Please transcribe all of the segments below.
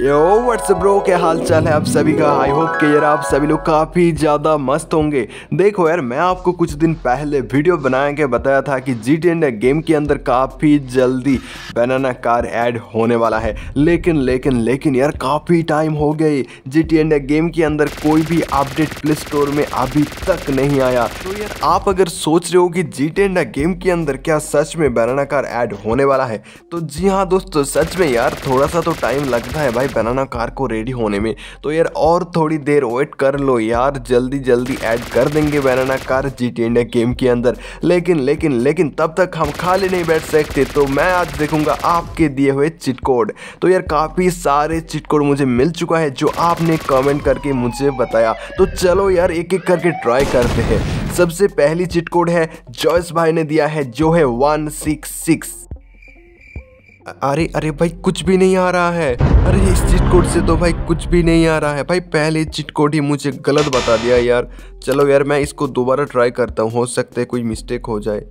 yo what's bro के हाल चाल है आप सभी का आई होप कि यार आप सभी लोग काफ़ी ज़्यादा मस्त होंगे देखो यार मैं आपको कुछ दिन पहले वीडियो बना के बताया था कि जी टी इंडिया गेम के अंदर काफ़ी जल्दी बनाना कार ऐड होने वाला है लेकिन लेकिन लेकिन यार काफ़ी टाइम हो गई जी टी इंडिया गेम के अंदर कोई भी अपडेट प्ले स्टोर में अभी तक नहीं आया तो यार आप अगर सोच रहे हो कि जी टी इंडिया गेम के अंदर क्या सच में बनाना कार ऐड होने वाला है तो जी हाँ दोस्तों सच में यार थोड़ा सा तो टाइम लगता है भाई भाई बनाना कार को रेडी होने में तो यार और थोड़ी देर वेट कर लो यार जल्दी जल्दी ऐड कर देंगे banana car G T India game के अंदर लेकिन लेकिन लेकिन तब तक हम खाली नहीं बैठ सकते तो मैं आज देखूंगा आपके दिए हुए चिट कोड तो यार काफ़ी सारे चिट कोड मुझे मिल चुका है जो आपने कमेंट करके मुझे बताया तो चलो यार एक एक करके ट्राई करते हैं सबसे पहली चिट कोड है जॉयस भाई ने दिया है जो है वन सिक्स सिक्स अरे अरे भाई कुछ भी नहीं आ रहा है अरे इस चिट कोड से तो भाई कुछ भी नहीं आ रहा है भाई पहले चिट कोड ही मुझे गलत बता दिया यार चलो यार मैं इसको दोबारा ट्राई करता हूँ हो सकता है कोई मिस्टेक हो जाए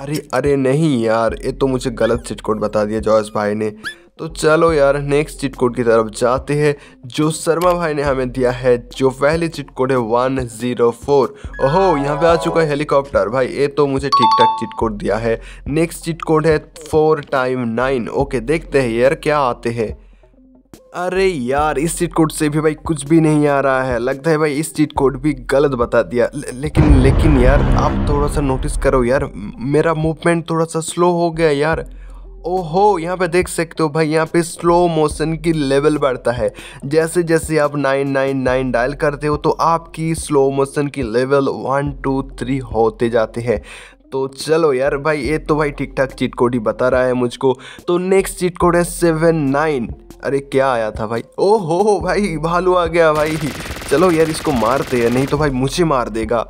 अरे अरे नहीं यार ये तो मुझे गलत चिट कोड बता दिया जॉयस भाई ने तो चलो यार नेक्स्ट चिट कोड की तरफ जाते हैं जो शर्मा भाई ने हमें दिया है जो पहली चिट कोड है वन जीरो फोर ओहो यहाँ पे आ चुका है हेलीकॉप्टर भाई ये तो मुझे ठीक ठाक चिट कोड दिया है नेक्स्ट चिट कोड है फोर टाइम नाइन ओके देखते हैं यार क्या आते हैं अरे यार इस चीट कोड से भी भाई कुछ भी नहीं आ रहा है लगता है भाई इस चीट कोड भी गलत बता दिया ले, लेकिन लेकिन यार आप थोड़ा सा नोटिस करो यार मेरा मूवमेंट थोड़ा सा स्लो हो गया यार ओहो यहाँ पे देख सकते हो भाई यहाँ पे स्लो मोशन की लेवल बढ़ता है जैसे जैसे आप 999 डायल करते हो तो आपकी स्लो मोशन की लेवल वन टू थ्री होते जाते हैं तो चलो यार भाई ये तो भाई ठीक ठाक चीट कोड ही बता रहा है मुझको तो नेक्स्ट चीट कोड है सेवन नाइन अरे क्या आया था भाई ओहो भाई भालू आ गया भाई चलो यार इसको मारते हैं नहीं तो भाई मुझे मार देगा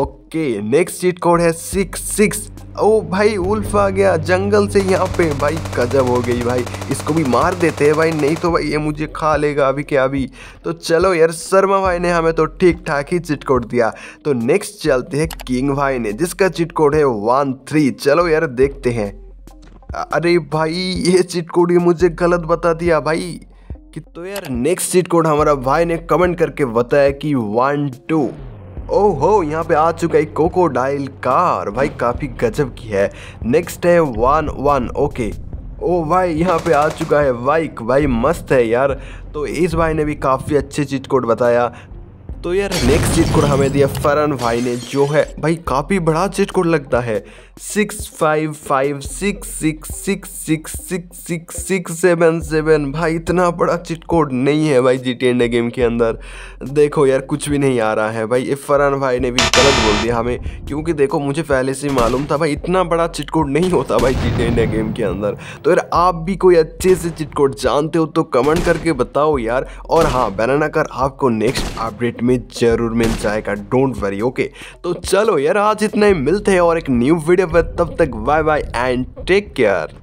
ओके नेक्स्ट चीट कोड है सिक्स सिक्स ओ भाई उल्फ आ गया जंगल से यहाँ पे भाई गजब हो गई भाई इसको भी मार देते हैं भाई नहीं तो भाई ये मुझे खा लेगा अभी के अभी तो चलो यार शर्मा भाई ने हमें तो ठीक ठाक ही चिट कोड दिया तो नेक्स्ट चलते हैं किंग भाई ने जिसका चिट कोड है वन थ्री चलो यार देखते हैं अरे भाई ये चिट कोड ये मुझे गलत बता दिया भाई कि तो यार नेक्स्ट चिट कोड हमारा भाई ने कमेंट करके बताया कि वन टू ओहो यहाँ पे आ चुका है कोकोडाइल कार भाई काफ़ी गजब की है नेक्स्ट है वन वन ओके ओ भाई यहाँ पे आ चुका है बाइक भाई मस्त है यार तो इस भाई ने भी काफ़ी अच्छे चीज़ कोड बताया तो यार नेक्स्ट चीट कोड हमें दिया फरन भाई ने जो है भाई काफ़ी बड़ा चीट कोड लगता है six five five six six six six six six six seven seven भाई इतना बड़ा चीट कोड नहीं है भाई जी टी गेम के अंदर देखो यार कुछ भी नहीं आ रहा है भाई ये फरन भाई ने भी गलत बोल दिया हमें क्योंकि देखो मुझे पहले से मालूम था भाई इतना बड़ा चिट कोड नहीं होता भाई जी टी गेम के अंदर तो यार आप भी कोई अच्छे से चिट कोड जानते हो तो कमेंट करके बताओ यार और हाँ बैनाना कर आपको नेक्स्ट अपडेट में में जरूर मिल जाएगा डोंट वरी ओके तो चलो यार आज इतना ही मिलते हैं और एक न्यू वीडियो पर तब तक bye bye and take care